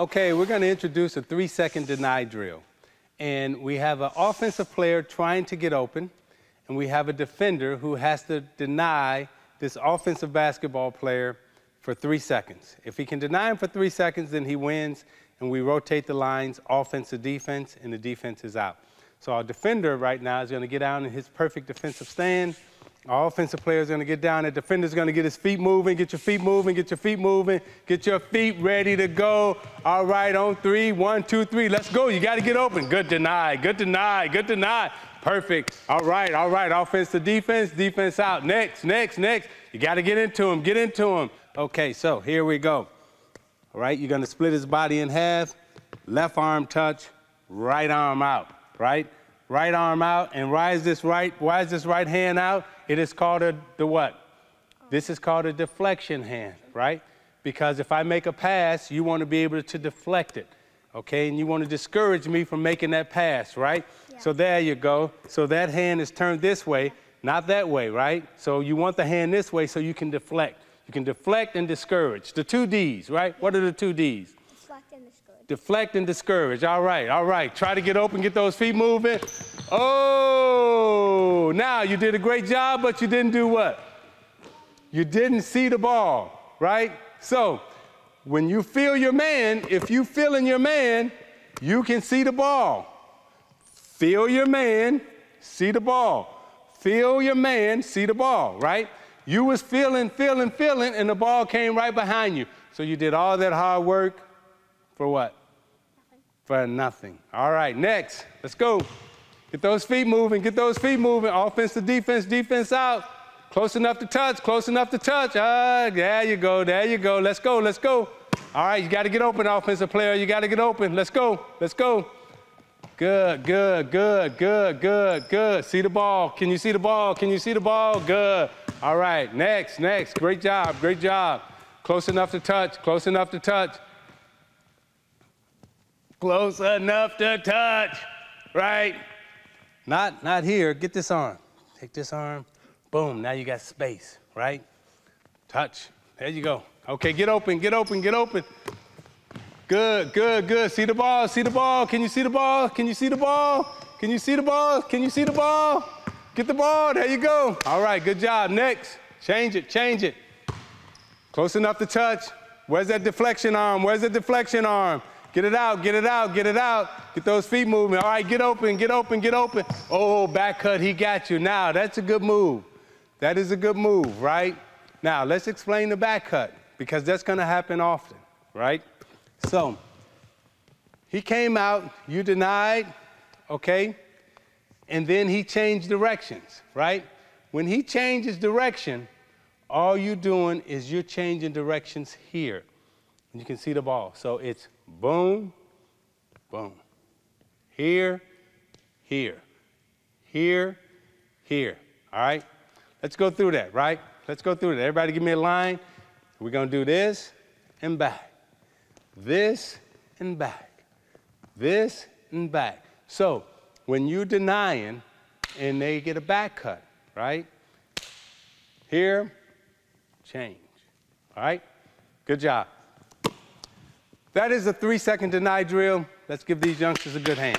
Okay, we're going to introduce a three second deny drill. And we have an offensive player trying to get open, and we have a defender who has to deny this offensive basketball player for three seconds. If he can deny him for three seconds, then he wins, and we rotate the lines offense to defense, and the defense is out. So our defender right now is going to get down in his perfect defensive stand. Our offensive player is going to get down. The is going to get his feet moving. Get your feet moving. Get your feet moving. Get your feet ready to go. All right, on three. One, two, three. Let's go. You got to get open. Good deny. Good deny. Good deny. Perfect. All right, all right. Offense to defense. Defense out. Next, next, next. You got to get into him. Get into him. Okay, so here we go. All right, you're going to split his body in half. Left arm touch. Right arm out. Right? Right arm out. And rise this right. Rise this right hand out it is called a, the what? This is called a deflection hand, right? Because if I make a pass, you want to be able to deflect it, okay? And you want to discourage me from making that pass, right? Yeah. So there you go. So that hand is turned this way, not that way, right? So you want the hand this way so you can deflect. You can deflect and discourage. The two D's, right? What are the two D's? Deflect and discourage. Deflect and discourage. All right, all right. Try to get open, get those feet moving. Oh! now you did a great job, but you didn't do what? You didn't see the ball, right? So when you feel your man, if you feeling your man, you can see the ball. Feel your man, see the ball. Feel your man, see the ball, right? You was feeling, feeling, feeling, and the ball came right behind you. So you did all that hard work for what? Nothing. For nothing. All right, next. Let's go. Get those feet moving, get those feet moving. Offense to defense, defense out. Close enough to touch, close enough to touch. Ah, there you go, there you go. Let's go, let's go. All right, you got to get open, offensive player. You got to get open. Let's go, let's go. Good, good, good, good, good, good. See the ball. Can you see the ball? Can you see the ball? Good. All right, next, next. Great job, great job. Close enough to touch, close enough to touch. Close enough to touch, right? Not, not here, get this arm. Take this arm, boom, now you got space, right? Touch, there you go. Okay, get open, get open, get open. Good, good, good. See the ball, see the ball. Can you see the ball? Can you see the ball? Can you see the ball? Can you see the ball? Get the ball, there you go. All right, good job. Next, change it, change it. Close enough to touch. Where's that deflection arm? Where's the deflection arm? Get it out, get it out, get it out. Get those feet moving. All right, get open, get open, get open. Oh, back cut, he got you. Now, that's a good move. That is a good move, right? Now, let's explain the back cut because that's going to happen often, right? So, he came out, you denied, okay? And then he changed directions, right? When he changes direction, all you're doing is you're changing directions here. And you can see the ball. So it's boom, boom. Here, here, here, here. All right? Let's go through that, right? Let's go through that. Everybody give me a line. We're going to do this and back. This and back. This and back. So when you are denying and they get a back cut, right? Here, change. All right? Good job. That is a three second deny drill. Let's give these youngsters a good hand.